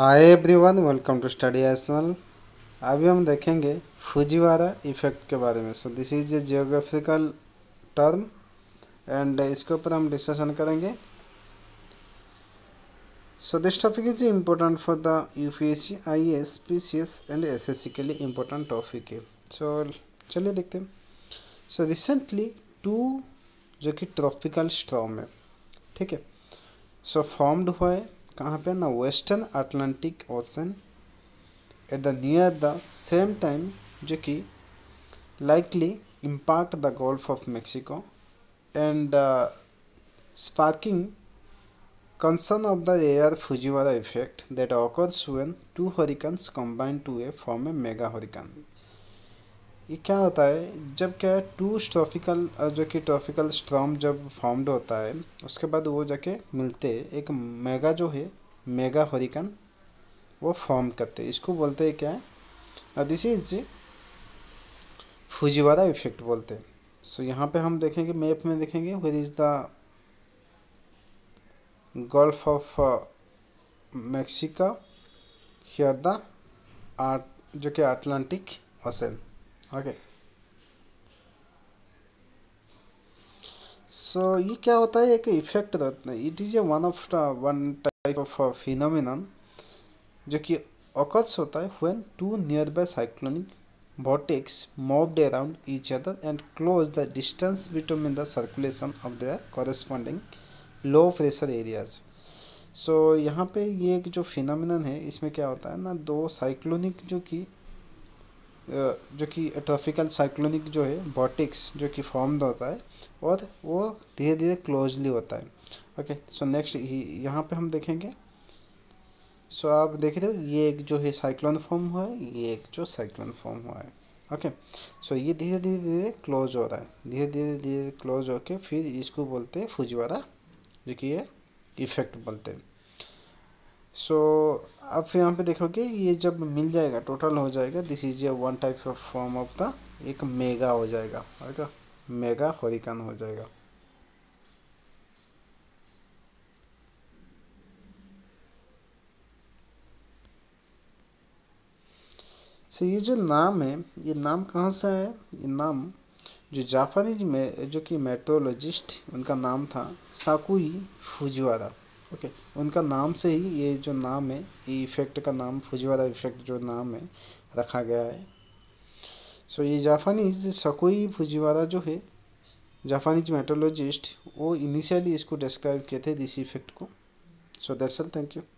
hi everyone welcome to study एसनल अभी हम देखेंगे फुजीवारा इफेक्ट के बारे में so this is a geographical term and इसके ऊपर हम डिस्कशन करेंगे so this topic is important for the U P S C I S P C S and S S C के लिए इम्पोर्टेंट टॉपिक है सो चलिए देखते हैं सो रिसेंटली टू जो कि ट्रॉपिकल स्ट्रॉम है ठीक है सो फॉर्म्ड हुआ है कहाँ पे ना western Atlantic ocean at the near the same time जो कि likely impact the gulf of Mexico and sparking concern of the air Fujiwhara effect that occurs when two hurricanes combined to a form a mega hurricane ये क्या होता है जब क्या है to tropical जो कि ट्रॉफिकल स्ट्रॉम जब फॉर्म्ड होता है उसके बाद वो जाके मिलते एक मेगा जो है मेगा हरिकन वो फॉर्म करते इसको बोलते हैं क्या है दिस इज फुजीवारा इफेक्ट बोलते हैं सो यहाँ पे हम देखेंगे मैप में देखेंगे where is the gulf of Mexico here the art जो कि अटलांटिक ओशन ओके सो ये क्या होता है एक इफेक्ट रहता है it is a one of one type of phenomenon जो कि ऑकर्स होता है when two nearby cyclonic vortex moved around each other and close the distance between the circulation of the corresponding low pressure areas so यहाँ पे ये एक जो phenomenon है इसमें क्या होता है ना दो साइक्लोनिक जो कि जो कि ट्रॉफिकल साइक्लोनिक जो है बॉटिक्स जो कि फॉर्म होता है और वो धीरे धीरे क्लोजली होता है ओके सो नेक्स्ट यहाँ पे हम देखेंगे सो so, आप देख रहे हो तो ये एक जो है साइक्लोन फॉर्म हुआ है ये एक जो साइक्लोन फॉर्म हुआ है ओके सो ये धीरे धीरे धीरे क्लोज हो रहा है धीरे धीरे धीरे क्लोज होकर फिर इसको बोलते हैं फुजवारा जो कि ये इफेक्ट बोलते हैं सो so, अब फिर यहाँ पे देखोगे ये जब मिल जाएगा टोटल हो जाएगा दिस इज ये one type of form of the एक मेगा हो जाएगा ओके मेगा हरिकन हो जाएगा सो so, ये जो नाम है ये नाम कहाँ से है ये नाम जो जाफरी में जो कि मेट्रोलॉजिस्ट उनका नाम था साकुई फुजवारा ओके उनका नाम से ही ये जो नाम है ये इफ़ेक्ट का नाम फुजवारा इफ़ेक्ट जो नाम है रखा गया है सो so, ये जापानीज सकोई फुजवारा जो है जापानीज मेटोलॉजिस्ट वो इनिशियली इसको डिस्क्राइब किए थे दिस इफ़ेक्ट को सो दरअसल थैंक यू